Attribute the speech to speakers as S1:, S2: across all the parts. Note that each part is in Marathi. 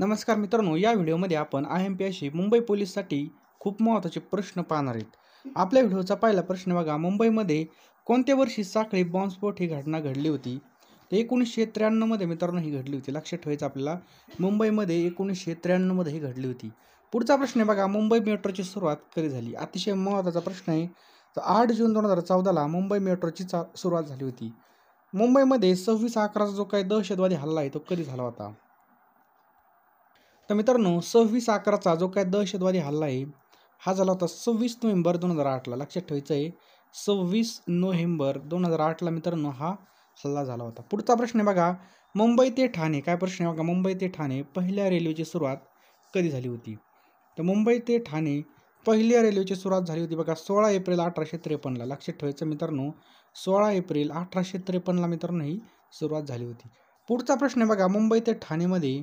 S1: नमस्कार मित्रांनो या व्हिडिओमध्ये आपण I M P C Mumbai पोलीससाठी खूप महत्त्वाचे प्रश्न पाहणार आहेत आपल्या व्हिडिओचा पहिला प्रश्न बघा मुंबईमध्ये कोणत्या वर्षी साखळी बॉम्बस्फोट ही घटना घडली होती तर एकोणीसशे त्र्याण्णवमध्ये मित्रांनो ही घडली होती लक्षात ठेवायचं आपल्याला मुंबईमध्ये एकोणीसशे त्र्याण्णवमध्ये ही घडली होती पुढचा प्रश्न बघा मुंबई मेट्रोची सुरुवात कधी झाली अतिशय महत्त्वाचा प्रश्न आहे तर आठ जून दोन हजार चौदाला मुंबई मेट्रोची चा सुरुवात झाली होती मुंबईमध्ये सव्वीस अकराचा जो काही दहशतवादी हल्ला आहे तो कधी झाला होता तर मित्रांनो सव्वीस अकराचा जो काय दहशतवादी हल्ला आहे हा झाला होता सव्वीस नोव्हेंबर दोन हजार आठला लक्षात ठेवायचं आहे सव्वीस नोव्हेंबर दोन हजार आठला मित्रांनो हा हल्ला झाला होता पुढचा प्रश्न आहे बघा मुंबई ते ठाणे काय प्रश्न आहे बघा मुंबई ते ठाणे पहिल्या रेल्वेची सुरुवात कधी झाली होती तर मुंबई ते ठाणे पहिल्या रेल्वेची सुरुवात झाली होती बघा सोळा एप्रिल अठराशे त्रेपन्नला लक्षात ठेवायचं मित्रांनो सोळा एप्रिल अठराशे त्रेपन्नला मित्रांनो ही सुरुवात झाली होती पुढचा प्रश्न आहे बघा मुंबई ते ठाणेमध्ये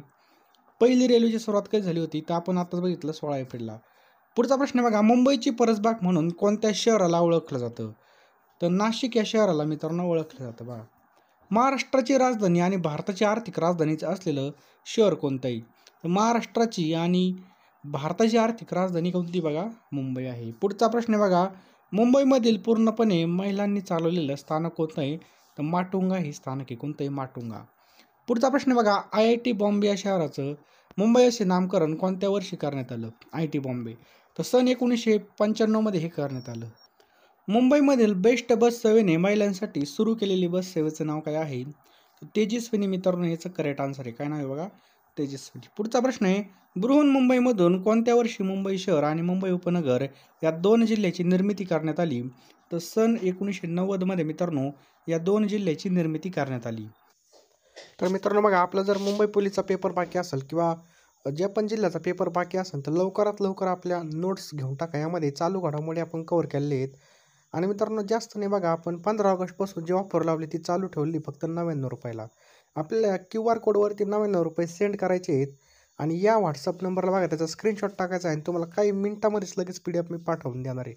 S1: पहिली रेल्वेची सुरुवात कधी झाली होती तर आपण आताच बघितलं सोळा एप्रिलला पुढचा प्रश्न बघा मुंबईची परसबाग म्हणून कोणत्या शहराला ओळखलं जातं तर नाशिक या शहराला मित्रांनो ओळखलं जातं बघा महाराष्ट्राची राजधानी आणि भारताची आर्थिक राजधानीचं असलेलं शहर कोणतंही तर महाराष्ट्राची आणि भारताची आर्थिक राजधानी कोणती बघा मुंबई आहे पुढचा प्रश्न बघा मुंबईमधील पूर्णपणे महिलांनी चालवलेलं स्थानक कोणतं आहे तर माटुंगा हे स्थानक आहे कोणतंही माटुंगा पुढचा प्रश्न बघा आय आय टी बॉम्बे या शहराचं मुंबई असे नामकरण कोणत्या वर्षी करण्यात आलं आय टी बॉम्बे तर सन एकोणीसशे पंच्याण्णवमध्ये हे करण्यात आलं मुंबईमधील बेस्ट बस सेवेने महिलांसाठी सुरू केलेली बस सेवेचं नाव काय आहे तेजस्विनी मित्रांनो याचं करेक्ट आन्सर आहे काय नाव आहे बघा तेजस्विनी पुढचा प्रश्न आहे बृहन मुंबईमधून कोणत्या वर्षी मुंबई शहर आणि मुंबई उपनगर या दोन जिल्ह्याची निर्मिती करण्यात आली तर सन एकोणीसशे नव्वदमध्ये मित्रांनो या दोन जिल्ह्याची निर्मिती करण्यात आली तर मित्रांनो बघा आपला जर मुंबई पोलीसचा पेपर बाकी असेल किंवा ज्या पण जिल्ह्याचा पेपर बाकी असेल तर लवकरात लवकर आपल्या नोट्स घेऊन टाका यामध्ये चालू घडामोडी आपण कवर केलेले आहेत आणि मित्रांनो जास्त नाही बघा आपण पंधरा ऑगस्टपासून जी ऑफर लावली ती चालू ठेवली फक्त नव्याण्णव रुपयाला आपल्याला क्यू आर कोडवरती नव्याण्णव रुपये सेंड करायचे आहेत आणि या व्हॉट्सअप नंबरला बघा त्याचा स्क्रीनशॉट टाकायचा आहे आणि तुम्हाला काही मिनटामध्येच लगेच पी डी एफ मी पाठवून देणार आहे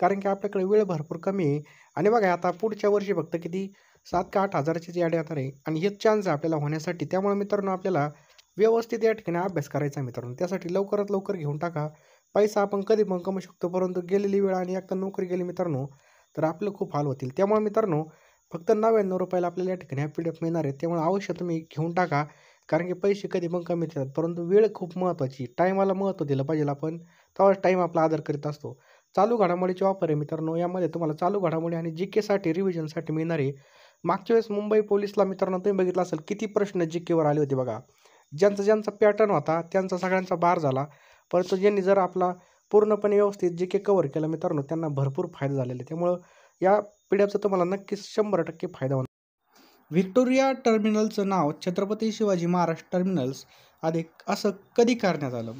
S1: कारण की आपल्याकडे वेळ भरपूर कमी आहे आणि बघा आता पुढच्या वर्षी फक्त किती सात का आठ हजाराची जी येणार आहे आणि हे चान्स आपल्याला होण्यासाठी त्यामुळे मित्रांनो आपल्याला व्यवस्थित या ठिकाणी अभ्यास करायचा मित्रांनो त्यासाठी लवकरात लवकर घेऊन टाका पैसा आपण कधी पण कमवू शकतो परंतु गेलेली वेळ आणि एकदा नोकरी गेली मित्रांनो तर आपलं खूप हाल होतील त्यामुळे मित्रांनो फक्त नव्याण्णव रुपयाला आपल्याला या ठिकाणी पी डी मिळणार आहे त्यामुळे अवश्य तुम्ही घेऊन टाका कारण की पैसे कधी पण कमी येतात परंतु वेळ खूप महत्त्वाची टाईमाला महत्त्व दिलं पाहिजे आपण तेव्हाच टाईम आपला आदर करीत असतो चालू घडामोडीचे वापर आहे मित्रांनो यामध्ये तुम्हाला चालू घडामोडी आणि जी केसाठी रिव्हिजनसाठी मिळणारे मागच्या वेळेस मुंबई पोलिसला मित्रांनो तुम्ही बघितलं असेल किती प्रश्न जी केवर आले होते बघा ज्यांचा ज्यांचा पॅटर्न होता त्यांचा सगळ्यांचा बार झाला परंतु ज्यांनी जर आपला पूर्णपणे व्यवस्थित जे के कवर केलं मित्रांनो त्यांना भरपूर फायदा झालेला त्यामुळं या पिढ्याचा तुम्हाला नक्कीच शंभर टक्के फायदा होणार व्हिक्टोरिया टर्मिनलचं नाव छत्रपती शिवाजी महाराज टर्मिनल्स अधिक असं कधी करण्यात आलं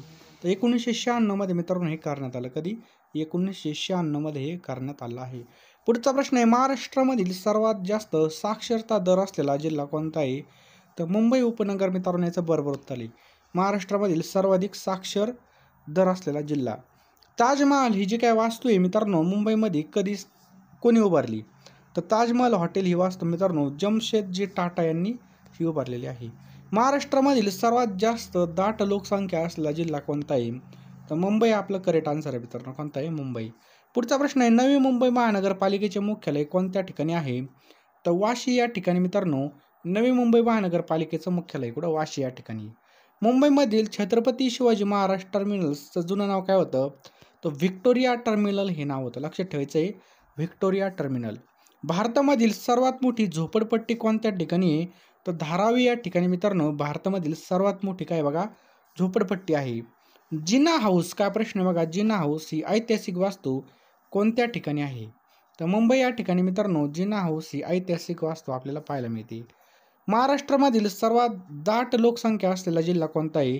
S1: तर एकोणीसशे शहाण्णवमध्ये मित्रांनो हे करण्यात आलं कधी एकोणीसशे शहाण्णवमध्ये हे करण्यात आलं आहे पुढचा प्रश्न आहे महाराष्ट्रामधील सर्वात जास्त साक्षरता दर असलेला जिल्हा कोणता आहे तर मुंबई उपनगर मित्रांनो याचं बरोबर उत्तर आहे महाराष्ट्रामधील सर्वाधिक साक्षर दर असलेला जिल्हा ताजमहाल ही जी काय वास्तू आहे मित्रांनो मुंबईमध्ये कधी कोणी उभारली तर ताजमहल हॉटेल ही वास्तू मित्रांनो जमशेदजी टाटा यांनी ही उभारलेली आहे महाराष्ट्रामधील सर्वात जास्त दाट लोकसंख्या असलेला जिल्हा कोणता आहे तर मुंबई आपलं करेक्ट आन्सर आहे मित्रांनो कोणता आहे मुंबई पुढचा प्रश्न आहे नवी मुंबई महानगरपालिकेचे मुख्यालय कोणत्या ठिकाणी आहे तर वाशी या ठिकाणी मित्रांनो नवी मुंबई महानगरपालिकेचं मुख्यालय कुठं वाशी या ठिकाणी मुंबईमधील छत्रपती शिवाजी महाराज टर्मिनल्सचं जुनं नाव काय होतं तर व्हिक्टोरिया टर्मिनल हे नाव होतं लक्षात ठेवायचं आहे व्हिक्टोरिया टर्मिनल भारतामधील सर्वात मोठी झोपडपट्टी कोणत्या ठिकाणी आहे तर धारावी या ठिकाणी मित्रांनो भारतामधील सर्वात मोठी काय बघा झोपडपट्टी आहे जिना हाऊस काय प्रश्न बघा जिना हाऊस ही ऐतिहासिक वास्तू कोणत्या ठिकाणी आहे तर मुंबई या ठिकाणी मित्रांनो जिना हाऊस ही ऐतिहासिक वास्तू आपल्याला पाहायला मिळते महाराष्ट्रामधील सर्वात दाट लोकसंख्या असलेला जिल्हा कोणता आहे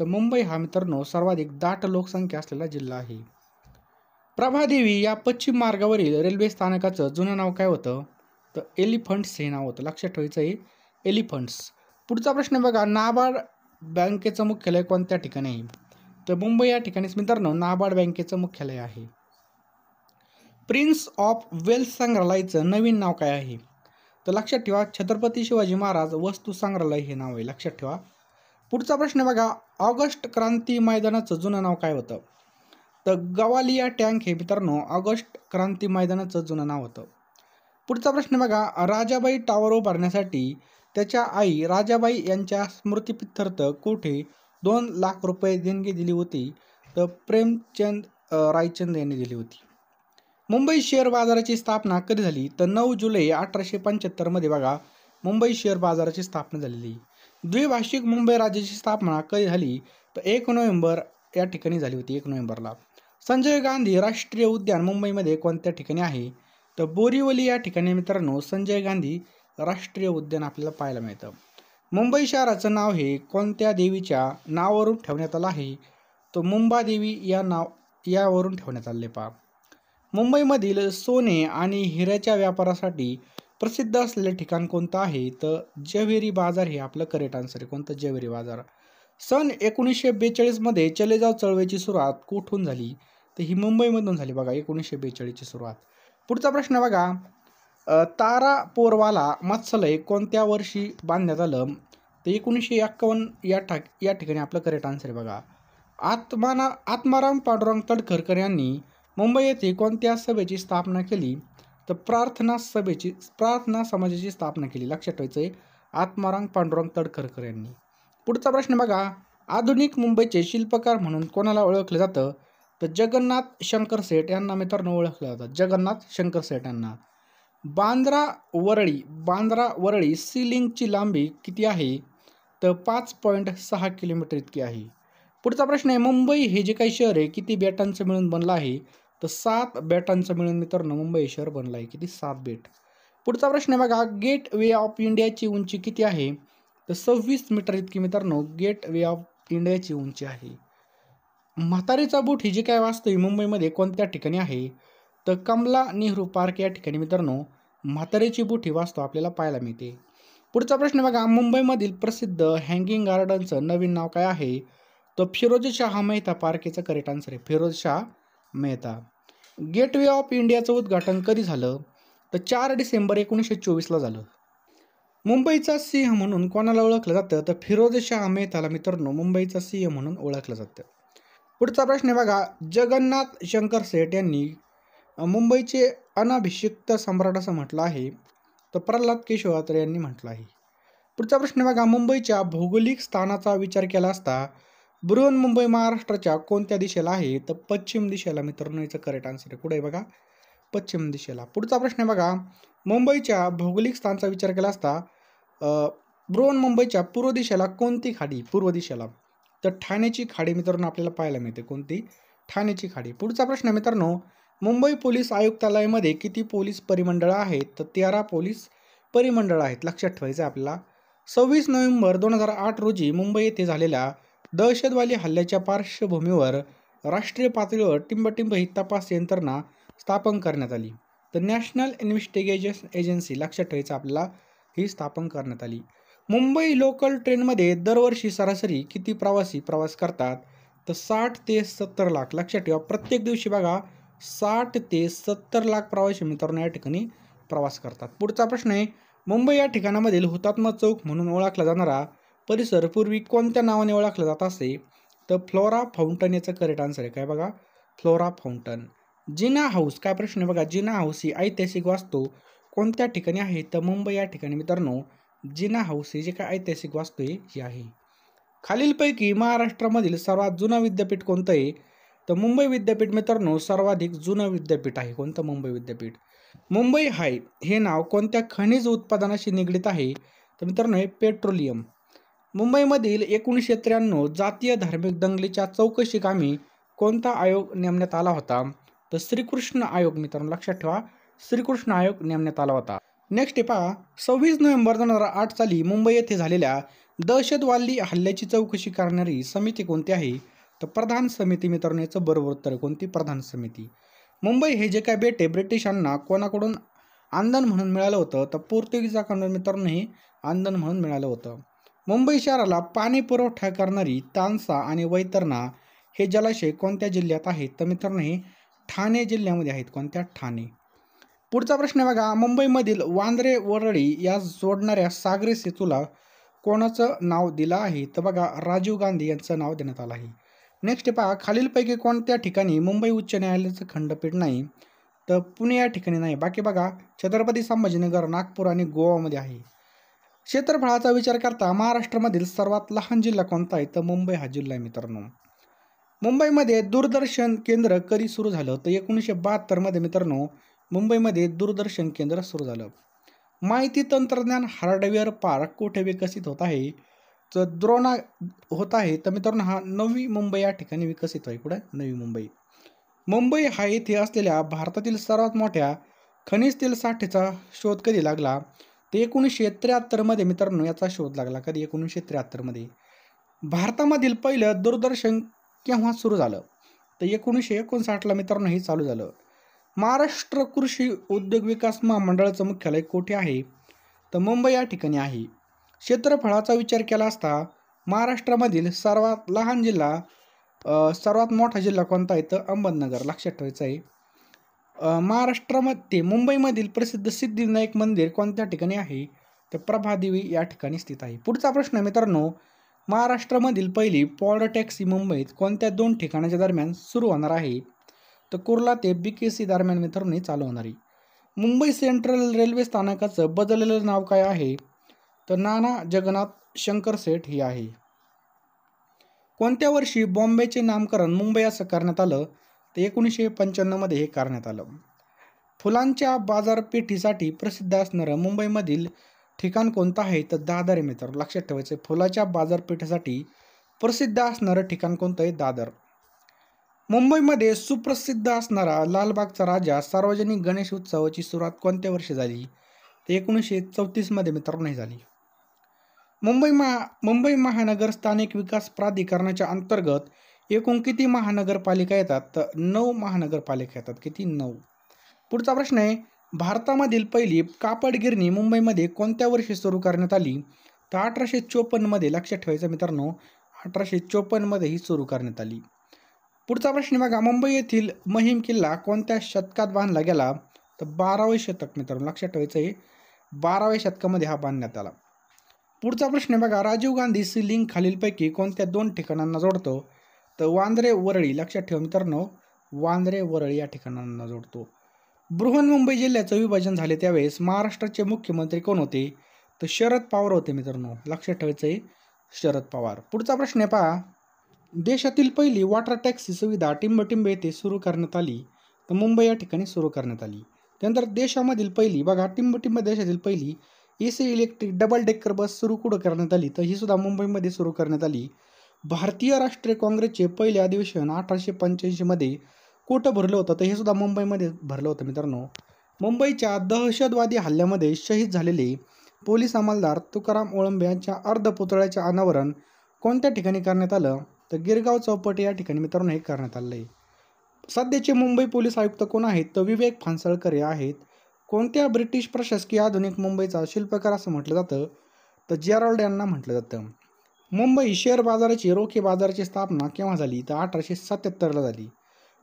S1: तर मुंबई हा मित्रांनो सर्वाधिक दाट लोकसंख्या असलेला जिल्हा आहे प्रभादेवी या पश्चिम मार्गावरील रेल्वे स्थानकाचं जुनं नाव काय होतं तर एलिफंट्स हे नाव होतं लक्षात ठेवायचं आहे एलिफंट्स पुढचा प्रश्न बघा नाबार्ड बँकेचं मुख्यालय कोणत्या ठिकाणी आहे तर मुंबई या ठिकाणीच मित्रांनो नाबार्ड बँकेचं मुख्यालय आहे प्रिन्स ऑफ वेल्स संग्रहालयाचं नवीन नाव काय आहे तर लक्षात ठेवा छत्रपती शिवाजी महाराज वस्तू संग्रहालय हे नाव आहे लक्षात ठेवा पुढचा प्रश्न बघा ऑगस्ट क्रांती मैदानाचं जुनं नाव काय होतं तर गवालिया टँक हे मित्रांनो ऑगस्ट क्रांती मैदानाचं जुनं नाव होतं पुढचा प्रश्न बघा राजाबाई टावर उभारण्यासाठी त्याच्या आई राजाबाई यांच्या स्मृतिपित्यर्थ कोठे दोन लाख रुपये देणगी दिली होती तर प्रेमचंद रायचंद यांनी दिली होती मुंबई शेअर बाजाराची स्थापना कधी झाली तर नऊ जुलै अठराशे पंच्याहत्तरमध्ये बघा मुंबई शेअर बाजाराची स्थापना झालेली द्विभाषिक मुंबई राज्याची स्थापना कधी झाली तर एक नोव्हेंबर या ठिकाणी झाली होती एक नोव्हेंबरला संजय गांधी राष्ट्रीय उद्यान मुंबईमध्ये कोणत्या ठिकाणी आहे तर बोरिवली या ठिकाणी मित्रांनो संजय गांधी राष्ट्रीय उद्यान आपल्याला पाहायला मिळतं मुंबई शहराचं नाव हे कोणत्या देवीच्या नावावरून ठेवण्यात आलं आहे तर मुंबादेवी या नाव यावरून ठेवण्यात आले पहा मुंबईमधील सोने आणि हिऱ्याच्या व्यापारासाठी प्रसिद्ध असलेले ठिकाण कोणतं आहे तर जवेरी बाजार हे आपलं करेक्ट आन्सर आहे कोणतं जव्हेरी बाजार सन एकोणीसशे बेचाळीसमध्ये चलेजाव चळवळीची सुरुवात कुठून झाली तर ही मुंबईमधून झाली बघा एकोणीसशे बेचाळीसची सुरुवात पुढचा प्रश्न बघा तारा पोरवाला मत्सलय कोणत्या वर्षी बांधण्यात आलं तर एकोणीसशे एक्कावन्न या ठा या ठिकाणी आपलं करेक्ट आन्सर आहे बघा आत्माना आत्माराम पांडुरंग तडखरकर यांनी मुंबई येथे कोणत्या सभेची स्थापना केली तर प्रार्थना सभेची प्रार्थना समाजाची स्थापना केली लक्षात ठेवायचं आहे आत्माराम पांडुरंग तडकरकर यांनी पुढचा प्रश्न बघा आधुनिक मुंबईचे शिल्पकार म्हणून कोणाला ओळखलं जातं तर जगन्नाथ शंकर सेठ यांना मित्रांनो ओळखलं जातं जगन्नाथ शंकर सेठ यांना बांद्रा वरळी बांद्रा वरळी सिलिंगची लांबी किती आहे तर पाच पॉईंट सहा किलोमीटर इतकी आहे पुढचा प्रश्न आहे मुंबई हे जे काही शहर आहे किती बेटांचं मिळून बनलं आहे तर सात बेटांचं मिळून मित्रांनो मुंबई शहर बनलं आहे किती सात बेट पुढचा प्रश्न आहे बघा गेट वे ऑफ इंडियाची उंची किती आहे तर सव्वीस मीटर इतकी मित्रांनो गेट वे ऑफ इंडियाची उंची आहे म्हातारीचा बूट ही जी काय ही मुंबईमध्ये कोणत्या ठिकाणी आहे तर कमला नेहरू पार्क या ठिकाणी मित्रांनो म्हातारीची बूट ही वास्तव आपल्याला पाहायला मिळते पुढचा प्रश्न बघा मुंबईमधील प्रसिद्ध हँगिंग गार्डनचं नवीन नाव काय आहे तर फिरोज शाह मेहता पार्क याचं करेक्ट आन्सर आहे फिरोज शाह मेहता गेटवे ऑफ इंडियाचं उद्घाटन कधी झालं तर चार डिसेंबर एकोणीसशे चोवीसला झालं मुंबईचा सिंह म्हणून कोणाला ओळखलं जातं तर फिरोज शाह मेहताला मित्रांनो मुंबईचा सिंह म्हणून ओळखलं जातं पुढचा प्रश्न बघा जगन्नाथ शंकर सेठ यांनी मुंबईचे अनाभिषिक्त सम्राट असं म्हटलं आहे तर प्रल्हाद केशवात्रे यांनी म्हटलं आहे पुढचा प्रश्न बघा मुंबईच्या भौगोलिक स्थानाचा विचार केला असता बृहन मुंबई महाराष्ट्राच्या कोणत्या दिशेला आहे तर पश्चिम दिशेला मित्रांनो याचं करेक्ट आन्सर आहे कुठे बघा पश्चिम दिशेला पुढचा प्रश्न आहे बघा मुंबईच्या भौगोलिक स्थानचा विचार केला असता बृहन मुंबईच्या पूर्व दिशेला कोणती खाडी पूर्व दिशेला तर ठाण्याची खाडी मित्रांनो आपल्याला पाहायला मिळते कोणती ठाण्याची खाडी पुढचा प्रश्न मित्रांनो मुंबई पोलीस आयुक्तालयामध्ये किती पोलीस परिमंडळं आहेत तर तेरा पोलीस परिमंडळं आहेत लक्षात ठेवायचं आहे आपल्याला सव्वीस नोव्हेंबर दोन हजार आठ रोजी मुंबई येथे झालेल्या दहशतवादी हल्ल्याच्या पार्श्वभूमीवर राष्ट्रीय पातळीवर टिंबटिंब ही तपास यंत्रणा स्थापन करण्यात आली तर नॅशनल इन्व्हेस्टिगेशन एजन्सी लक्षात ठेवायचं आपल्याला ही स्थापन करण्यात आली मुंबई लोकल ट्रेनमध्ये दरवर्षी सरासरी किती प्रवासी प्रवास करतात तर साठ ते सत्तर लाख लक्षात ठेवा प्रत्येक दिवशी बघा साठ ते सत्तर लाख प्रवासी मित्रांनो या ठिकाणी प्रवास करतात पुढचा प्रश्न आहे मुंबई या ठिकाणामधील हुतात्मा चौक म्हणून ओळखला जाणारा परिसर पूर्वी कोणत्या नावाने ओळखला जात असे तर फ्लोरा फाउंटन याचं करेक्ट आन्सर आहे काय बघा फ्लोरा फाउंटन जिना हाऊस काय प्रश्न आहे बघा जिना हाऊस ही ऐतिहासिक वास्तू कोणत्या ठिकाणी आहे तर मुंबई या ठिकाणी मित्रांनो जिना हाऊस ही जे काय ऐतिहासिक वास्तू आहे ही आहे खालीलपैकी महाराष्ट्रामधील सर्वात जुनं विद्यापीठ कोणतं आहे तर मुंबई विद्यापीठ मित्रांनो सर्वाधिक जुनं विद्यापीठ आहे कोणतं मुंबई विद्यापीठ मुंबई हाय हे नाव कोणत्या खनिज उत्पादनाशी निगडीत आहे तर मित्रांनो हे पेट्रोलियम मुंबईमधील एकोणीसशे त्र्याण्णव जातीय धार्मिक दंगलीच्या चौकशीकामी कोणता आयोग नेमण्यात आला होता तर श्रीकृष्ण आयोग मित्रांनो लक्षात ठेवा श्रीकृष्ण आयोग नेमण्यात आला होता नेक्स्ट पहा सव्वीस नोव्हेंबर दोन हजार आठ साली मुंबई येथे झालेल्या दहशतवादी हल्ल्याची चौकशी करणारी समिती कोणती आहे तर प्रधान समिती मित्रांनो याचं बरोबर उत्तर कोणती प्रधान समिती मुंबई हे जे काय बेटे ब्रिटिशांना कोणाकडून आंदन म्हणून मिळालं होतं तर पोर्तुगीजाकडून मित्रांनोही हे आंदन म्हणून मिळालं होतं मुंबई शहराला पाणी पुरवठा करणारी तानसा आणि वैतरणा हे जलाशय कोणत्या जिल्ह्यात आहेत तर मित्रांनो हे ठाणे जिल्ह्यामध्ये आहेत कोणत्या ठाणे पुढचा प्रश्न बघा मुंबईमधील वांद्रे वरळी या जोडणाऱ्या सागरी सेतूला कोणाचं नाव दिलं आहे तर बघा राजीव गांधी यांचं नाव देण्यात आलं आहे नेक्स्ट पहा खालीलपैकी कोणत्या ठिकाणी मुंबई उच्च न्यायालयाचं खंडपीठ नाही तर पुणे या ठिकाणी नाही बाकी बघा छत्रपती संभाजीनगर नागपूर आणि गोवामध्ये आहे क्षेत्रफळाचा विचार करता महाराष्ट्रामधील सर्वात लहान जिल्हा कोणता आहे तर मुंबई हा जिल्हा आहे मित्रांनो मुंबईमध्ये दूरदर्शन केंद्र कधी सुरू झालं तर एकोणीसशे बहात्तरमध्ये मित्रांनो मुंबईमध्ये दूरदर्शन केंद्र सुरू झालं माहिती तंत्रज्ञान हार्डवेअर पार्क कुठे विकसित होत आहे तर द्रोणा होत आहे तर मित्रांनो हा नवी मुंबई या ठिकाणी विकसित आहे कुठे नवी मुंबई मुंबई हा येथे असलेल्या भारतातील सर्वात मोठ्या खनिज तेल साठीचा शोध कधी लागला ते एकोणीसशे त्र्याहत्तरमध्ये मित्रांनो याचा शोध लागला कधी एकोणीसशे त्र्याहत्तरमध्ये भारतामधील पहिलं दूरदर्शन केव्हा सुरू झालं तर एकोणीसशे एकोणसाठला मित्रांनो हे चालू झालं महाराष्ट्र कृषी उद्योग विकास महामंडळाचं मुख्यालय कोठे आहे तर मुंबई या ठिकाणी आहे क्षेत्रफळाचा विचार केला असता महाराष्ट्रामधील सर्वात लहान जिल्हा सर्वात मोठा जिल्हा कोणता आहे तर अहमदनगर लक्षात ठेवायचं आहे महाराष्ट्रामध्ये मुंबईमधील प्रसिद्ध सिद्धिविनायक मंदिर कोणत्या ठिकाणी आहे तर प्रभादेवी या ठिकाणी स्थित आहे पुढचा प्रश्न मित्रांनो महाराष्ट्रामधील पहिली पॉल टॅक्सी मुंबईत कोणत्या दोन ठिकाणाच्या दरम्यान सुरू होणार आहे तर कुर्ला ते बी के सी दरम्यान मित्रांनी चालू होणार आहे मुंबई सेंट्रल रेल्वे स्थानकाचं बदललेलं नाव काय आहे तर नाना जगन्नाथ शंकर सेठ हे आहे कोणत्या वर्षी बॉम्बेचे नामकरण मुंबई असं करण्यात आलं ते एकोणीसशे पंच्याण्णवमध्ये हे करण्यात आलं फुलांच्या बाजारपेठीसाठी प्रसिद्ध असणारं मुंबईमधील ठिकाण कोणतं आहे तर दादर मित्र लक्षात ठेवायचं फुलाच्या बाजारपेठेसाठी प्रसिद्ध असणारं ठिकाण कोणतं आहे दादर मुंबईमध्ये सुप्रसिद्ध असणारा लालबागचा राजा सार्वजनिक गणेश उत्सवाची सुरुवात कोणत्या वर्षी झाली तर एकोणीसशे चौतीसमध्ये मित्रांनो झाली मुंबई महा मुंबई महानगर स्थानिक विकास प्राधिकरणाच्या अंतर्गत एकूण किती महानगरपालिका येतात तर नऊ महानगरपालिका येतात किती नऊ पुढचा प्रश्न आहे भारतामधील पहिली कापड गिरणी मुंबईमध्ये कोणत्या वर्षी सुरू करण्यात आली तर अठराशे चोपन्नमध्ये लक्षात ठेवायचं मित्रांनो अठराशे चोपन्नमध्ये ही सुरू करण्यात आली पुढचा प्रश्न बघा मुंबई येथील महिम किल्ला कोणत्या शतकात बांधला गेला तर बारावे शतक मित्रांनो लक्षात ठेवायचं आहे बाराव्या शतकामध्ये हा बांधण्यात आला पुढचा प्रश्न बघा राजीव गांधी सी लिंक खालीलपैकी कोणत्या दोन ठिकाणांना जोडतो तर वांद्रे वरळी लक्षात ठेवा मित्रांनो वांद्रे वरळी या ठिकाणांना जोडतो बृहन्मुंबई जिल्ह्याचं विभाजन झाले त्यावेळेस महाराष्ट्राचे मुख्यमंत्री कोण होते तर शरद पवार होते मित्रांनो लक्षात ठेवायचं आहे शरद पवार पुढचा प्रश्न आहे पहा देशातील पहिली वॉटर टॅक्सी सुविधा टिंबटिंब येथे सुरू करण्यात आली तर मुंबई या ठिकाणी सुरू करण्यात आली त्यानंतर देशामधील पहिली बघा टिंबटिंब देशातील पहिली A C electric double decker bus सुरू कुठं करण्यात आली तर ही सुद्धा मुंबईमध्ये सुरू करण्यात आली भारतीय राष्ट्रीय काँग्रेसचे पहिले अधिवेशन अठराशे पंच्याऐंशीमध्ये कोटं भरलं होतं तर हे सुद्धा मुंबईमध्ये भरलं होतं मित्रांनो मुंबईच्या दहशतवादी हल्ल्यामध्ये शहीद झालेले पोलीस अंमलदार तुकाराम ओळंबे यांच्या अर्धपुतळ्याचे अनावरण कोणत्या ठिकाणी करण्यात आलं तर गिरगाव चौपट या ठिकाणी मित्रांनो हे करण्यात आलं आहे सध्याचे मुंबई पोलीस आयुक्त कोण आहेत तर विवेक फांसळकर हे आहेत कोणत्या ब्रिटिश प्रशासकीय आधुनिक मुंबईचा शिल्पकार असं म्हटलं जातं तर जेराल्ड यांना म्हटलं जातं मुंबई शेअर बाजाराची रोखे बाजाराची स्थापना केव्हा झाली तर अठराशे सत्याहत्तरला झाली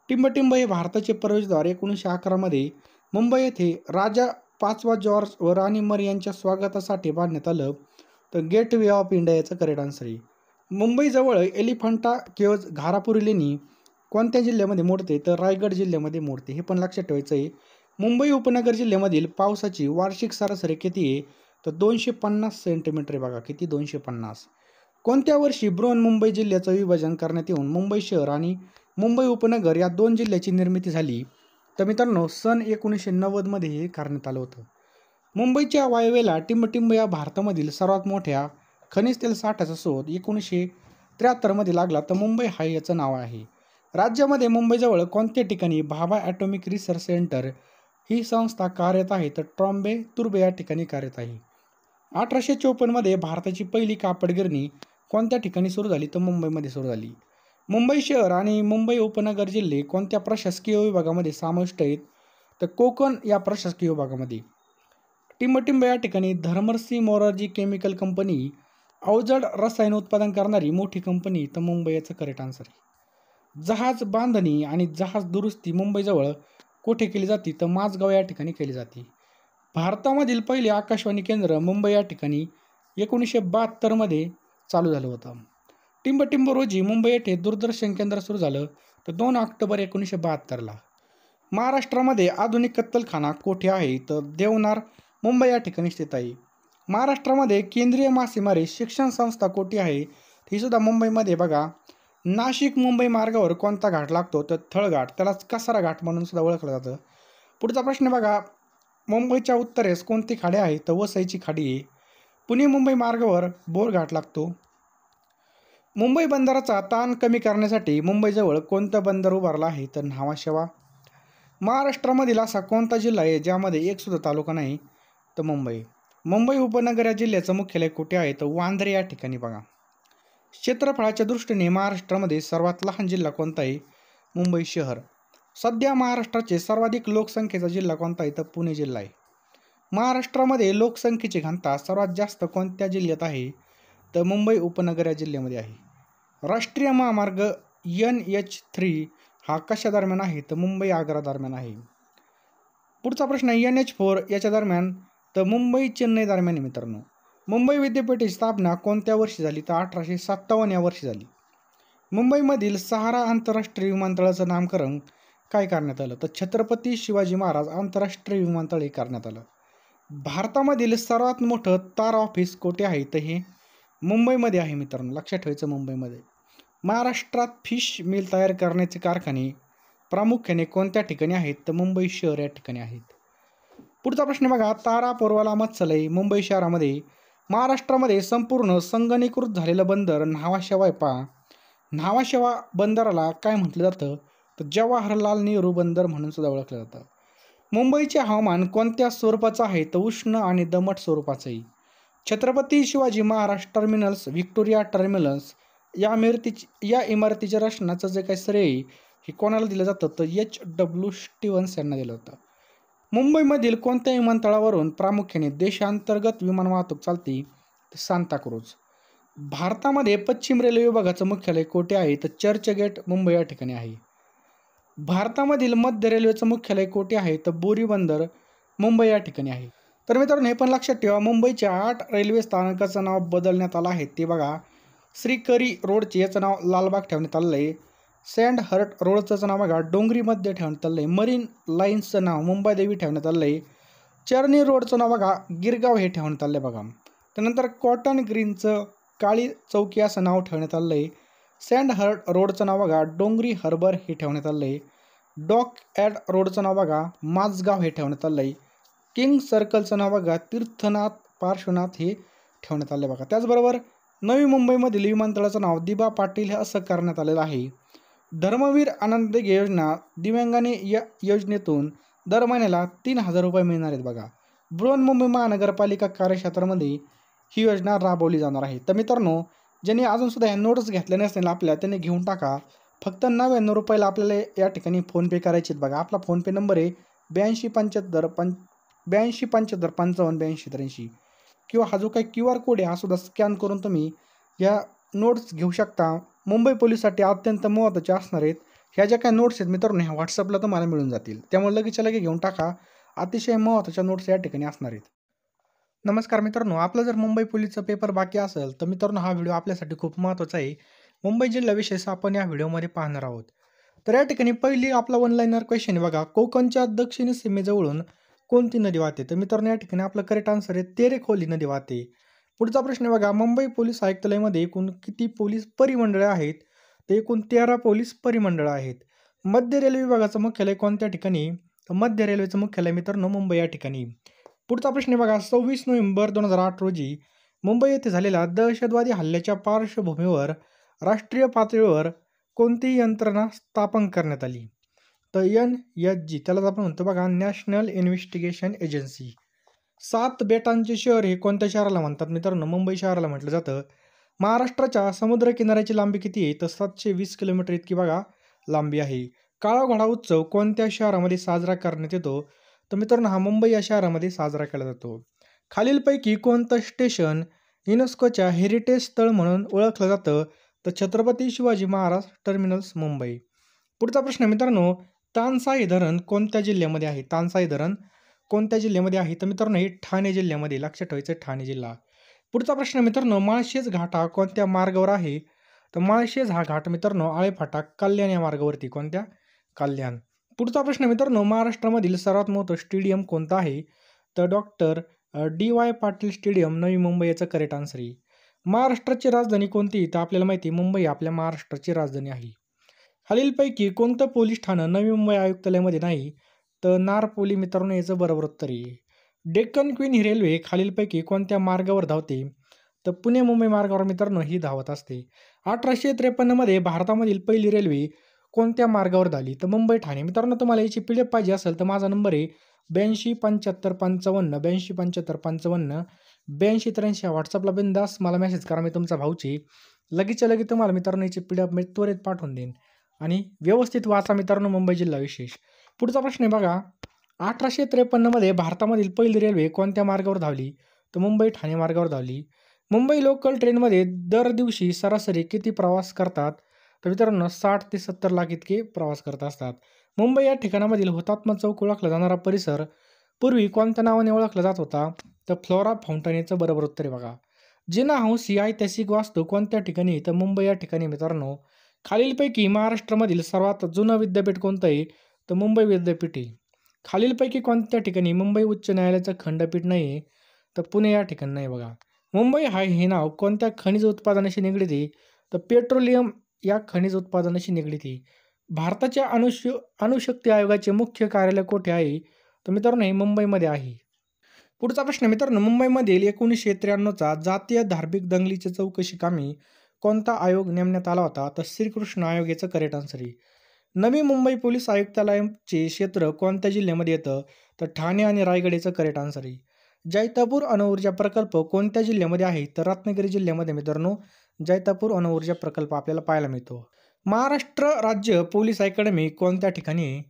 S1: टिंबटिंब हे भारताचे प्रवेशद्वार एकोणीसशे अकरामध्ये मुंबई येथे राजा पाचवा जॉर्ज व राणी मर यांच्या स्वागतासाठी बांधण्यात आलं तर गेटवे ऑफ इंडिया याचं करेक्ट आन्सर आहे मुंबईजवळ एलिफंटा केवज घारापुरी लेणी कोणत्या जिल्ह्यामध्ये मोडते तर रायगड जिल्ह्यामध्ये मोडते हे पण लक्षात ठेवायचं आहे मुंबई उपनगर जिल्ह्यामधील पावसाची वार्षिक सरासरी किती आहे तर दोनशे पन्नास सेंटीमीटर बघा किती दोनशे पन्नास कोणत्या वर्षी ब्रोन मुंबई जिल्ह्याचं विभाजन करण्यात येऊन मुंबई शहर आणि मुंबई उपनगर या दोन जिल्ह्याची निर्मिती झाली तर मित्रांनो सन एकोणीसशे नव्वदमध्ये हे करण्यात आलं होतं मुंबईच्या वायवेला टिंबटिंब या भारतामधील सर्वात मोठ्या खनिज तेल साठ्याचा शोध एकोणीसशे त्र्याहत्तरमध्ये लागला तर मुंबई हा याचं नाव आहे राज्यामध्ये मुंबईजवळ कोणत्या ठिकाणी भाभा ॲटॉमिक रिसर्च सेंटर ही संस्था कार्यरत आहे तर ट्रॉम्बे तुर्बे या ठिकाणी कार्यरत आहे अठराशे चौपन्नमध्ये भारताची पहिली कापडगिरणी कोणत्या ठिकाणी सुरू झाली तर मुंबईमध्ये सुरू झाली मुंबई शहर आणि मुंबई उपनगर जिल्हे कोणत्या प्रशासकीय विभागामध्ये समाविष्ट आहेत तर कोकण या प्रशासकीय विभागामध्ये टिंबटिंब या ठिकाणी धर्मरसी मोरारजी केमिकल कंपनी अवजड रसायन उत्पादन करणारी मोठी कंपनी तर मुंबई याचं करेक्ट आन्सर आहे जहाज बांधणी आणि जहाज दुरुस्ती मुंबईजवळ कुठे केली जाते तर माझगाव या ठिकाणी केली जाते भारतामधील पहिले आकाशवाणी केंद्र मुंबई या ठिकाणी एकोणीसशे बहात्तरमध्ये चालू झालं होतं टिंबटिंब रोजी मुंबई येथे दूरदर्शन केंद्र सुरू झालं तर दोन ऑक्टोबर एकोणीसशे बहात्तरला महाराष्ट्रामध्ये आधुनिक कत्तलखाना कोठे आहे तर देवनार मुंबई या ठिकाणी स्थित आहे महाराष्ट्रामध्ये केंद्रीय मासेमारी शिक्षण संस्था कोठे आहे ही सुद्धा मुंबईमध्ये बघा नाशिक मुंबई मार्गावर कोणता घाट लागतो तर थळघाट त्यालाच कसारा घाट म्हणून सुद्धा ओळखलं जातं पुढचा प्रश्न बघा मुंबईच्या उत्तरेस कोणती खाडी आहे तर वसईची खाडी आहे पुणे मुंबई मार्गावर बोरघाट लागतो मुंबई बंदराचा ताण कमी करण्यासाठी मुंबईजवळ कोणतं बंदर उभारला आहे तर न्हावाशेवा महाराष्ट्रामधील असा कोणता जिल्हा आहे ज्यामध्ये एकसुद्धा तालुका नाही तर मुंबई मुंबई उपनगर या जिल्ह्याचं मुख्यालय कुठे आहे तर वांद्रे या ठिकाणी बघा क्षेत्रफळाच्या दृष्टीने महाराष्ट्रामध्ये सर्वात लहान जिल्हा कोणता आहे मुंबई शहर सध्या महाराष्ट्राचे सर्वाधिक लोकसंख्येचा जिल्हा कोणता आहे तर पुणे जिल्हा आहे महाराष्ट्रामध्ये लोकसंख्येची घनता सर्वात जास्त कोणत्या जिल्ह्यात आहे तर मुंबई उपनगर या जिल्ह्यामध्ये आहे राष्ट्रीय महामार्ग एन एच थ्री हा कशा दरम्यान आहे तर मुंबई आग्रा दरम्यान आहे पुढचा प्रश्न एन एच फोर याच्या दरम्यान तर मुंबई चेन्नई दरम्यान मित्रांनो मुंबई विद्यापीठाची स्थापना कोणत्या वर्षी झाली तर अठराशे सत्तावन्न या वर्षी झाली मुंबईमधील सहारा आंतरराष्ट्रीय विमानतळाचं नामकरण काय करण्यात आलं तर छत्रपती शिवाजी महाराज आंतरराष्ट्रीय विमानतळ हे करण्यात आलं भारतामधील सर्वात मोठं तार ऑफिस कोठे आहे तर हे मुंबईमध्ये आहे मित्रांनो लक्षात ठेवायचं मुंबईमध्ये महाराष्ट्रात फिश मिल तयार करण्याचे कारखाने प्रामुख्याने कोणत्या ठिकाणी आहेत तर मुंबई शहर या ठिकाणी आहेत पुढचा प्रश्न बघा तारा पोरवाला मत्सलय मुंबई शहरामध्ये महाराष्ट्रामध्ये संपूर्ण संगणीकृत झालेलं बंदर न्हावाशेवा पहा न्हावाशेवा बंदराला काय म्हटलं जातं तर जवाहरलाल नेहरू बंदर म्हणून सुद्धा ओळखलं जातं मुंबईचे हवामान कोणत्या स्वरूपाचं आहे तर उष्ण आणि दमट स्वरूपाचंही Chhatrapati Shivaji Maharaj terminals Victoria terminals या इमारतीची या इमारतीच्या रचनाचं जे काही श्रेय हे कोणाला दिलं जातं तर एच डब्ल्यू स्टीवन्स यांना दिलं होतं मुंबईमधील कोणत्या विमानतळावरून प्रामुख्याने देशांतर्गत विमान वाहतूक चालते तर सांताक्रूज भारतामध्ये पश्चिम रेल्वे विभागाचं मुख्यालय कोठे आहे तर चर्चगेट मुंबई या ठिकाणी आहे भारतामधील मध्य रेल्वेचं मुख्यालय कोठे आहे तर बोरी बंदर मुंबई या ठिकाणी आहे तर मित्रांनो हे पण लक्षात ठेवा मुंबईच्या आठ रेल्वे स्थानकाचं नाव बदलण्यात आलं आहे ते बघा श्रीकरी रोडचे याचं नाव लालबाग ठेवण्यात आलं आहे सँड हर्ट रोडचंच नाव बघा डोंगरीमध्ये ठेवण्यात आलं आहे मरीन लाईन्सचं नाव देवी ठेवण्यात आलं आहे चर्नी रोडचं नाव बघा गिरगाव हे ठेवण्यात आलं आहे बघा त्यानंतर कॉटन ग्रीनचं काळी चौकी असं नाव ठेवण्यात आलं आहे सँड हर्ट रोडचं नाव बघा डोंगरी हर्बर हे ठेवण्यात आलं आहे डॉक ॲड रोडचं नाव बघा माझगाव हे ठेवण्यात आलं आहे किंग सर्कलचं नाव बघा तीर्थनाथ पार्श्वनाथ हे ठेवण्यात आलं आहे बघा त्याचबरोबर नवी मुंबईमधील विमानतळाचं नाव दिबा पाटील हे असं करण्यात आलेलं आहे धर्मवीर आनंद देगे योजना दिव्यांगाने या योजनेतून दर महिन्याला तीन हजार रुपये मिळणार आहेत बघा मुंबई महानगरपालिका कार्यक्षेत्रामध्ये ही योजना राबवली जाणार आहे तर मित्रांनो ज्यांनी अजूनसुद्धा या नोट्स घेतल्या नसतील आपल्या त्यांनी घेऊन टाका फक्त नव्याण्णव रुपयाला आपल्याला या ठिकाणी फोनपे करायचे आहेत बघा आपला फोनपे नंबर आहे ब्याऐंशी पंच्याहत्तर पं ब्याऐंशी पंच्याहत्तर पंचावन्न ब्याऐंशी त्र्याऐंशी किंवा हा जो काही क्यू आर कोड आहे हा सुद्धा स्कॅन करून तुम्ही या नोट्स घेऊ शकता मुंबई पोलिससाठी अत्यंत महत्त्वाच्या असणार आहेत ह्या ज्या काही नोट्स आहेत मित्रांनो ह्या व्हॉट्सअपला तुम्हाला मिळून जातील त्यामुळे लगेच लगे घेऊन टाका अतिशय महत्त्वाच्या नोट्स या ठिकाणी असणार आहेत नमस्कार मित्रांनो आपलं जर मुंबई पोलीसचा पेपर बाकी असेल तर मित्रांनो हा व्हिडिओ आपल्यासाठी खूप महत्त्वाचा आहे मुंबई जिल्हा विशेष आपण या व्हिडिओमध्ये पाहणार आहोत तर या ठिकाणी पहिली आपला ऑनलाईनर क्वेश्चन बघा कोकणच्या दक्षिण सीमेजवळून कोणती नदी वाहते तर मित्रांनो या ठिकाणी आपलं करेक्ट आन्सर आहे तेरेखोली नदी वाहते पुढचा प्रश्न बघा मुंबई पोलीस आयुक्तालयमध्ये एकूण किती पोलीस परिमंडळे आहेत तर एकूण तेरा पोलीस परिमंडळं आहेत मध्य रेल्वे विभागाचं मुख्यालय कोणत्या ठिकाणी तर मध्य रेल्वेचं मुख्यालय मित्रांनो मुंबई या ठिकाणी पुढचा प्रश्न बघा सव्वीस नोव्हेंबर दोन हजार आठ रोजी मुंबई येथे झालेल्या दहशतवादी हल्ल्याच्या पार्श्वभूमीवर राष्ट्रीय पातळीवर कोणती यंत्रणा स्थापन करण्यात आली तर एन एच जी त्यालाच आपण म्हणतो बघा नॅशनल इन्व्हेस्टिगेशन एजन्सी सात बेटांचे शहर हे कोणत्या शहराला म्हणतात मित्रांनो मुंबई शहराला म्हटलं जातं महाराष्ट्राच्या समुद्र किनाऱ्याची लांबी किती आहे तर सातशे वीस किलोमीटर इतकी बघा लांबी आहे काळा घोडा उत्सव कोणत्या शहरामध्ये साजरा करण्यात येतो तर मित्रांनो हा मुंबई या शहरामध्ये साजरा केला जातो खालीलपैकी कोणतं स्टेशन युनेस्कोच्या हेरिटेज स्थळ म्हणून ओळखलं जातं तर छत्रपती शिवाजी महाराज टर्मिनल्स मुंबई पुढचा प्रश्न मित्रांनो तानसाई धरण कोणत्या जिल्ह्यामध्ये आहे तानसाई धरण कोणत्या जिल्ह्यामध्ये आहे तर मित्रांनो हे ठाणे जिल्ह्यामध्ये लक्षात ठेवायचं ठाणे जिल्हा पुढचा प्रश्न मित्रांनो माळशेज घाट हा कोणत्या मार्गावर आहे तर माळशेज हा घाट मित्रांनो आळेफाटा कल्याण या मार्गावरती कोणत्या कल्याण पुढचा प्रश्न मित्रांनो महाराष्ट्रामधील सर्वात मोठं स्टेडियम कोणतं आहे तर doctor D Y Patil stadium Navi Mumbai याचं करेक्ट आन्सर आहे महाराष्ट्राची राजधानी कोणती तर आपल्याला माहिती मुंबई आपल्या महाराष्ट्राची राजधानी आहे खालीलपैकी कोणतं पोलीस ठाणं नवी मुंबई आयुक्तालयामध्ये नाही तर नारपोली मित्रांनो याचं बरोबर उत्तर आहे डेक्कन क्वीन ही रेल्वे खालीलपैकी कोणत्या मार्गावर धावते तर पुणे मुंबई मार्गावर मित्रांनो ही धावत असते अठराशे त्रेपन्नमध्ये भारतामधील पहिली रेल्वे कोणत्या मार्गावर झाली तर मुंबई ठाणे मित्रांनो तुम्हाला याची पी पाहिजे असेल तर माझा नंबर आहे ब्याऐंशी पंच्याहत्तर पंचावन्न ब्याऐंशी पंच्याहत्तर पंचावन्न ब्याऐंशी त्र्याऐंशी व्हॉट्सअपला बिंदास मला मेसेज करा मी तुमचा भाऊची लगेचच्या लगेच तुम्हाला मित्रांनो याची पी मी त्वरित पाठवून देईन आणि व्यवस्थित वाचा मित्रांनो मुंबई जिल्हा विशेष पुढचा प्रश्न आहे बघा अठराशे त्रेपन्नमध्ये भारतामधील पहिली रेल्वे कोणत्या मार्गावर धावली तर मुंबई ठाणे मार्गावर धावली मुंबई लोकल ट्रेनमध्ये दर दिवशी सरासरी किती प्रवास करतात तर मित्रांनो साठ ते सत्तर लाख इतके प्रवास करत असतात मुंबई या ठिकाणामधील हुतात्मा चौक ओळखला जाणारा परिसर पूर्वी कोणत्या नावाने ओळखला जात होता तर फ्लोरा फाउंटन याचं बरोबर उत्तर आहे बघा जिना हंस ही ऐतिहासिक वास्तू कोणत्या ठिकाणी तर मुंबई या ठिकाणी मित्रांनो खालीलपैकी महाराष्ट्रामधील सर्वात जुनं विद्यापीठ कोणतं आहे तर मुंबई विद्यापीठ आहे खालीलपैकी कोणत्या ठिकाणी मुंबई उच्च न्यायालयाचं खंडपीठ नाही तर पुणे या ठिकाणी नाही बघा मुंबई हाय हे नाव कोणत्या खनिज उत्पादनाशी निगडीत आहे तर पेट्रोलियम या खनिज उत्पादनाशी निगडीत आहे भारताच्या अणुश अणुशक्ती आयोगाचे मुख्य कार्यालय कोठे आहे तर मित्रांनो हे मुंबईमध्ये आहे पुढचा प्रश्न मित्रांनो मुंबईमधील एकोणीसशे त्र्याण्णवचा जातीय धार्मिक दंगलीची चौकशी कामी कोणता आयोग नेमण्यात आला होता तर श्रीकृष्ण आयोग याचं करेक्ट आन्सर आहे नवी मुंबई पोलीस आयुक्तालयाचे क्षेत्र कोणत्या जिल्ह्यामध्ये येतं तर ठाणे आणि रायगड याचं करेक्ट आन्सर आहे जैतापूर अणुऊर्जा प्रकल्प कोणत्या जिल्ह्यामध्ये आहे तर रत्नागिरी जिल्ह्यामध्ये मित्रांनो जैतापूर अणुऊर्जा प्रकल्प आपल्याला पाहायला मिळतो महाराष्ट्र राज्य पोलीस अकॅडमी कोणत्या ठिकाणी आहे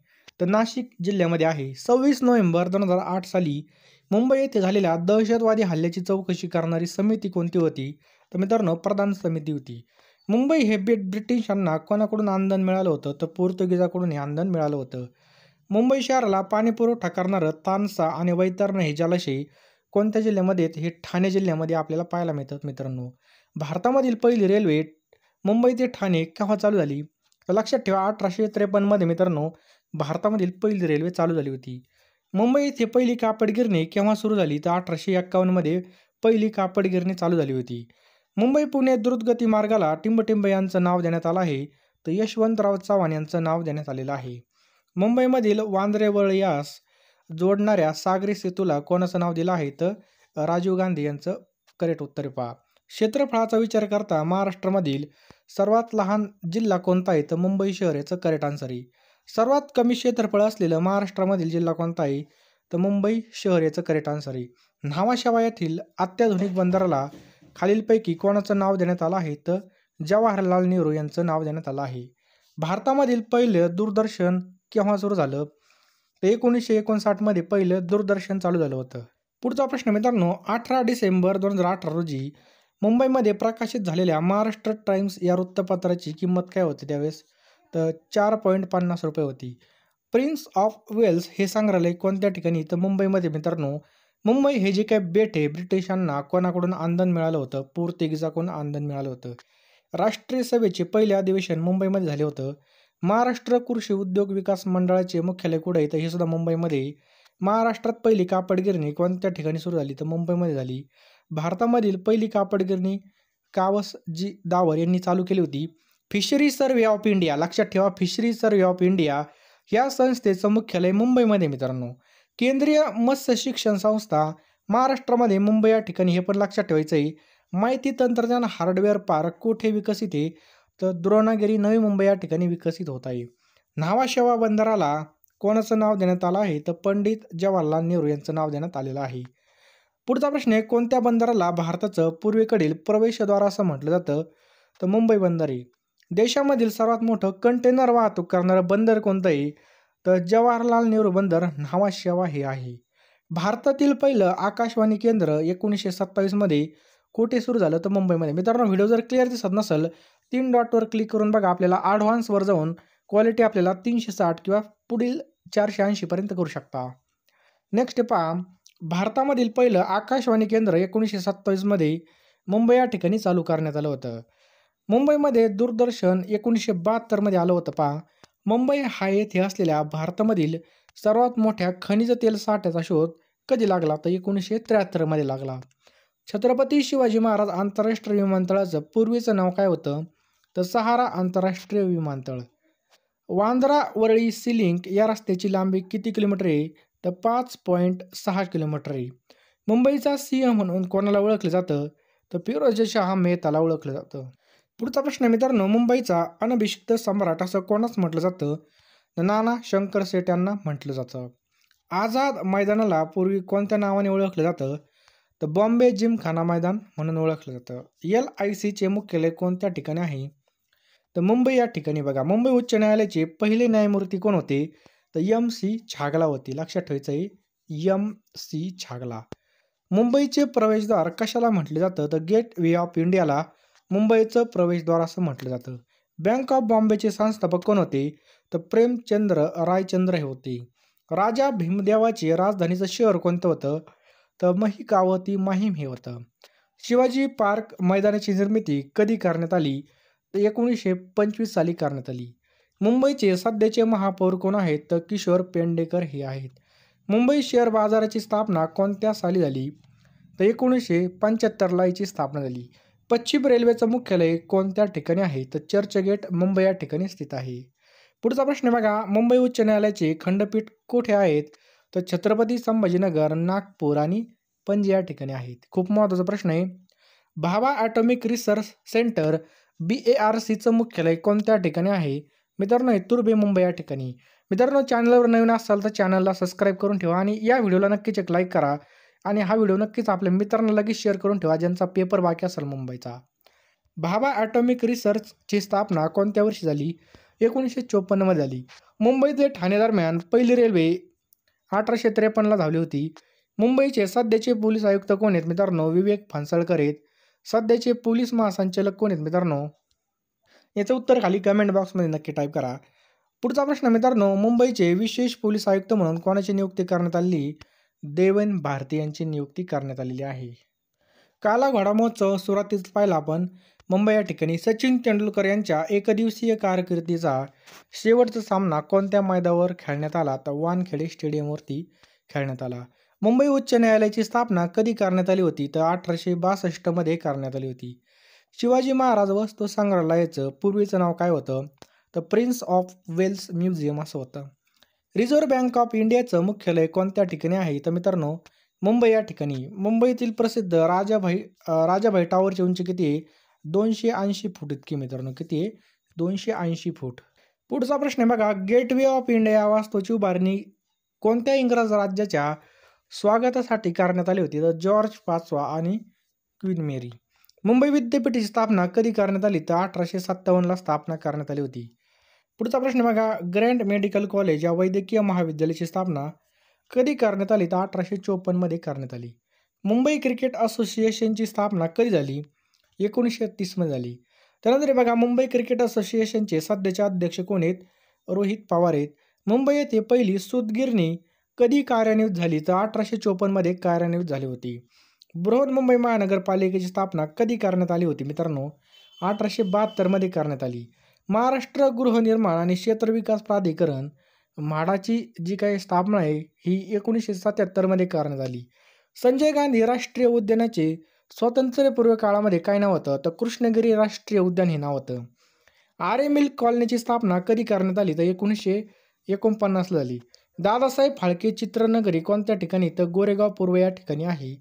S1: तर नाशिक जिल्ह्यामध्ये आहे सव्वीस नोव्हेंबर दोन हजार आठ साली मुंबई येथे झालेल्या दहशतवादी हल्ल्याची चौकशी करणारी समिती कोणती होती तर मित्रांनो प्रधान समिती होती मुंबई हे ब्रिटिशांना कोणाकडून आंदन मिळालं होतं तर पोर्तुगीजाकडून हे आंदन मिळालं होतं मुंबई शहराला पाणीपुरवठा करणारं तानसा आणि वैतरण हे जलाशय कोणत्या जिल्ह्यामध्ये हे ठाणे जिल्ह्यामध्ये आपल्याला पाहायला मिळतात मित्रांनो भारतामधील पहिली रेल्वे मुंबई ते ठाणे केव्हा चालू झाली तर लक्षात ठेवा अठराशे त्रेपन्नमध्ये मित्रांनो भारतामधील पहिली रेल्वे चालू झाली होती मुंबई येथे पहिली कापड गिरणी केव्हा सुरू झाली तर अठराशे एक्कावन्नमध्ये पहिली कापड गिरणी चालू झाली होती मुंबई पुणे द्रुतगती मार्गाला टिंबटिंब यांचं नाव देण्यात आलं आहे तर यशवंतराव चव्हाण यांचं नाव देण्यात आलेलं आहे मुंबईमधील वांद्रेवळ यास जोडणाऱ्या सागरी सेतूला कोणाचं नाव दिलं आहे तर राजीव गांधी यांचं करेक्ट उत्तर पहा क्षेत्रफळाचा विचार करता महाराष्ट्रामधील सर्वात लहान जिल्हा कोणता आहे तर मुंबई शहर याचं करेक्ट आन्सर आहे सर्वात कमी क्षेत्रफळ असलेलं महाराष्ट्रामधील जिल्हा कोणता आहे तर मुंबई शहर याचं करेक्ट आन्सर आहे न्हावाशेवा येथील अत्याधुनिक बंदराला खालीलपैकी कोणाचं नाव देण्यात आलं आहे तर जवाहरलाल नेहरू यांचं नाव देण्यात आलं आहे भारतामधील पहिलं दूरदर्शन केव्हा सुरू झालं तर एकोणीसशे एकोणसाठमध्ये पहिलं दूरदर्शन चालू झालं होतं पुढचा प्रश्न मित्रांनो अठरा डिसेंबर दोन हजार अठरा रोजी मुंबईमध्ये प्रकाशित झालेल्या महाराष्ट्र टाइम्स या वृत्तपत्राची किंमत काय होती त्यावेळेस तर चार पॉईंट पन्नास रुपये होती प्रिन्स ऑफ वेल्स हे संग्रहालय कोणत्या ठिकाणी तर मुंबईमध्ये मित्रांनो मुंबई हे जे काय बेट आहे ब्रिटिशांना कोणाकडून आंदन मिळालं होतं पोर्तुगीजाकडून आंदन मिळालं होतं राष्ट्रीय सभेचे पहिले अधिवेशन मुंबईमध्ये झाले होतं महाराष्ट्र कृषी उद्योग विकास मंडळाचे मुख्यालय कुठे आहे तर हे सुद्धा मुंबईमध्ये महाराष्ट्रात पहिली कापड गिरणी कोणत्या ठिकाणी सुरू झाली तर मुंबईमध्ये झाली भारतामधील पहिली कापड गिरणी जी दावर यांनी चालू केली होती फिशरी सर्व्हे ऑफ इंडिया लक्षात ठेवा फिशरी सर्व्हे ऑफ इंडिया या संस्थेचं मुख्यालय मुंबईमध्ये मित्रांनो केंद्रीय मत्स्य शिक्षण संस्था महाराष्ट्रामध्ये मुंबई या ठिकाणी हे पण लक्षात ठेवायचं आहे माहिती तंत्रज्ञान हार्डवेअर पार्क कोठे विकसित आहे तर द्रोणागिरी नवी मुंबई या ठिकाणी विकसित होत आहे न्हावाशेवा बंदराला कोणाचं नाव देण्यात आलं आहे तर पंडित जवाहरलाल नेहरू यांचं नाव देण्यात आलेलं आहे पुढचा प्रश्न आहे कोणत्या बंदराला भारताचं पूर्वेकडील प्रवेशद्वार असं म्हटलं जातं तर मुंबई बंदर आहे देशामधील सर्वात मोठं कंटेनर वाहतूक करणारं बंदर कोणतं आहे तर जवाहरलाल नेहरू बंदर न्हावाशेवा हे आहे भारतातील पहिलं आकाशवाणी केंद्र एकोणीसशे सत्तावीसमध्ये कुठे सुरू झालं तर मुंबईमध्ये मित्रांनो व्हिडिओ जर क्लिअर दिसत नसेल तीन डॉटवर क्लिक करून बघा आपल्याला ॲडव्हान्सवर जाऊन क्वालिटी आपल्याला तीनशे साठ किंवा पुढील चारशे ऐंशीपर्यंत करू शकता नेक्स्ट पहा भारतामधील पहिलं आकाशवाणी केंद्र एकोणीसशे सत्तावीसमध्ये मुंबई या ठिकाणी चालू करण्यात आलं होतं मुंबईमध्ये दूरदर्शन एकोणीसशे बहात्तरमध्ये आलं होतं पहा मुंबई हा येथे असलेल्या भारतामधील सर्वात मोठ्या खनिज तेल साठ्याचा शोध कधी लागला तर एकोणीसशे त्र्याहत्तरमध्ये लागला छत्रपती शिवाजी महाराज आंतरराष्ट्रीय विमानतळाचं पूर्वीचं नाव काय होतं तर सहारा आंतरराष्ट्रीय विमानतळ वांद्रा वरळी सिलिंक या रस्त्याची लांबी किती किलोमीटर आहे तर पाच पॉईंट सहा किलोमीटर आहे मुंबईचा सी एम म्हणून कोणाला ओळखलं जातं तर शहा मेहताला ओळखलं जातं पुढचा प्रश्न मित्रांनो मुंबईचा अनभिषिक्त सम्राट असं कोणाच म्हटलं जातं नाना शंकर सेठ यांना म्हटलं जातं आझाद मैदानाला पूर्वी कोणत्या नावाने ओळखलं जातं तर बॉम्बे जिमखाना मैदान म्हणून ओळखलं जातं एल आय सीचे मुख्यालय कोणत्या ठिकाणी आहे तर मुंबई या ठिकाणी बघा मुंबई उच्च न्यायालयाचे पहिले न्यायमूर्ती कोण होते तर यम सी छागला होते लक्षात ठेवायचं आहे यम सी छागला मुंबईचे प्रवेशद्वार कशाला म्हटले जातं तर गेट वे ऑफ इंडियाला मुंबईचं प्रवेशद्वार असं म्हटलं जातं बँक ऑफ बॉम्बेचे संस्थापक कोण होते तर प्रेमचंद्र रायचंद्र हे होते राजा भीमदेवाचे राजधानीचं शहर कोणतं होतं तर महिकावती माहीम हे होतं शिवाजी पार्क मैदानाची निर्मिती कधी करण्यात आली एकोणीसशे पंचवीस साली करण्यात आली मुंबईचे सध्याचे महापौर कोण आहेत तर किशोर पेंडेकर हे आहेत मुंबई शेअर बाजाराची स्थापना कोणत्या साली झाली तर एकोणीसशे पंच्याहत्तरला याची स्थापना झाली पश्चिम रेल्वेचं मुख्यालय कोणत्या ठिकाणी आहे तर चर्चगेट मुंबई या ठिकाणी स्थित आहे पुढचा प्रश्न बघा मुंबई उच्च न्यायालयाचे खंडपीठ कुठे आहेत तर छत्रपती संभाजीनगर नागपूर आणि पणजी या ठिकाणी आहेत खूप महत्त्वाचा प्रश्न आहे Bhabha atomic research centre B A R सीचं मुख्यालय कोणत्या ठिकाणी आहे मित्रांनो हे तुर्बे मुंबई या ठिकाणी मित्रांनो चॅनलवर नवीन असाल तर चॅनलला सबस्क्राईब करून ठेवा आणि या व्हिडिओला नक्कीच एक लाईक करा आणि हा व्हिडिओ नक्कीच आपल्या मित्रांना लगेच शेअर करून ठेवा ज्यांचा पेपर बाकी असेल मुंबईचा भाभा ॲटॉमिक रिसर्चची स्थापना कोणत्या वर्षी झाली एकोणीसशे चोपन्नमध्ये झाली मुंबई ते ठाणे दरम्यान पहिली रेल्वे अठराशे त्रेपन्नला धावली होती मुंबईचे सध्याचे पोलीस आयुक्त कोण आहेत मित्रांनो विवेक फांसळकर आहेत सध्याचे पोलीस महासंचालक कोण आहेत मित्रांनो याचं उत्तर खाली कमेंट बॉक्समध्ये नक्की टाईप करा पुढचा प्रश्न मित्रांनो मुंबईचे विशेष पोलीस आयुक्त म्हणून कोणाची नियुक्ती करण्यात आली देवन भारती यांची नियुक्ती करण्यात आलेली आहे काला घोडा महोत्सव सुरुवातीस पाहिला आपण मुंबई या ठिकाणी सचिन तेंडुलकर यांच्या एकदिवसीय कारकिर्दीचा शेवटचा सामना कोणत्या मैदावर खेळण्यात आला तर वानखेडे स्टेडियमवरती खेळण्यात आला मुंबई उच्च न्यायालयाची स्थापना कधी करण्यात आली होती तर अठराशे बासष्टमध्ये करण्यात आली होती शिवाजी महाराज वस्तू संग्रहालयाचं पूर्वीचं नाव काय होतं तर प्रिन्स ऑफ वेल्स म्युझियम असं होतं रिझर्व्ह बँक ऑफ इंडियाचं मुख्यालय कोणत्या ठिकाणी आहे तर मित्रांनो मुंबई या ठिकाणी मुंबईतील प्रसिद्ध राजाभाई राजाभाई टावरची उंची किती आहे दोनशे ऐंशी फूट इतकी मित्रांनो किती आहे दोनशे ऐंशी फूट पुढचा प्रश्न आहे बघा गेटवे ऑफ इंडिया वास्तूची उभारणी कोणत्या इंग्रज राज्याच्या स्वागतासाठी करण्यात आली होती तर जॉर्ज पाचवा आणि क्वीन मेरी मुंबई विद्यापीठाची स्थापना कधी करण्यात आली तर अठराशे सत्तावन्नला स्थापना करण्यात आली होती पुढचा प्रश्न बघा ग्रँड मेडिकल कॉलेज या वैद्यकीय महाविद्यालयाची स्थापना कधी करण्यात आली तर अठराशे चोपन्नमध्ये करण्यात आली मुंबई क्रिकेट असोसिएशनची स्थापना कधी झाली एकोणीसशे तीसमध्ये झाली त्यानंतर बघा मुंबई क्रिकेट असोसिएशनचे सध्याचे अध्यक्ष कोण आहेत रोहित पवार आहेत मुंबई येथे पहिली सूतगिरणी कधी कार्यान्वित झाली तर अठराशे चोपन्नमध्ये कार्यान्वित झाली होती मुंबई महानगरपालिकेची स्थापना कधी करण्यात आली होती मित्रांनो अठराशे बहात्तरमध्ये करण्यात आली महाराष्ट्र गृहनिर्माण आणि क्षेत्र विकास प्राधिकरण म्हाडाची जी काही स्थापना आहे ही एकोणीसशे सत्याहत्तरमध्ये करण्यात आली संजय गांधी राष्ट्रीय उद्यानाचे स्वातंत्र्यपूर्व काळामध्ये काय नाव होतं तर कृष्णगिरी राष्ट्रीय उद्यान हे नाव होतं आरे मिल्क कॉलनीची स्थापना कधी करण्यात आली तर एकोणीसशे एकोणपन्नासला झाली दादासाहेब फाळके चित्रनगरी कोणत्या ठिकाणी तर गोरेगाव पूर्व या ठिकाणी आहे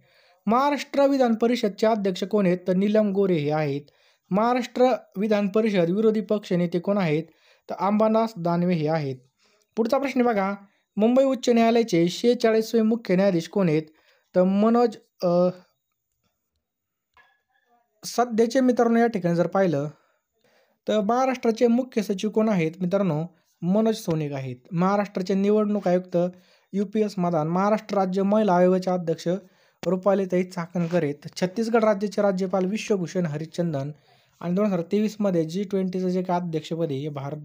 S1: महाराष्ट्र विधान परिषदचे अध्यक्ष कोण आहेत तर नीलम गोरे हे आहेत महाराष्ट्र विधान परिषद विरोधी पक्ष नेते कोण आहेत तर आंबानास दानवे हे आहेत पुढचा प्रश्न बघा मुंबई उच्च न्यायालयाचे शेचाळीसवे मुख्य न्यायाधीश कोण आहेत तर मनोज सध्याचे मित्रांनो या ठिकाणी जर पाहिलं तर महाराष्ट्राचे मुख्य सचिव कोण आहेत मित्रांनो मनोज सोनिक आहेत महाराष्ट्राचे निवडणूक आयुक्त U P S Madan Maharashtra राज्य महिला आयोगाच्या अध्यक्ष रुपालीताई चाकणकर आहेत छत्तीसगड राज्याचे राज्यपाल विश्वभूषण हरिश्चंदन आणि दोन हजार तेवीसमध्ये जी ट्वेंटीचं जे काय अध्यक्षपद हे भारत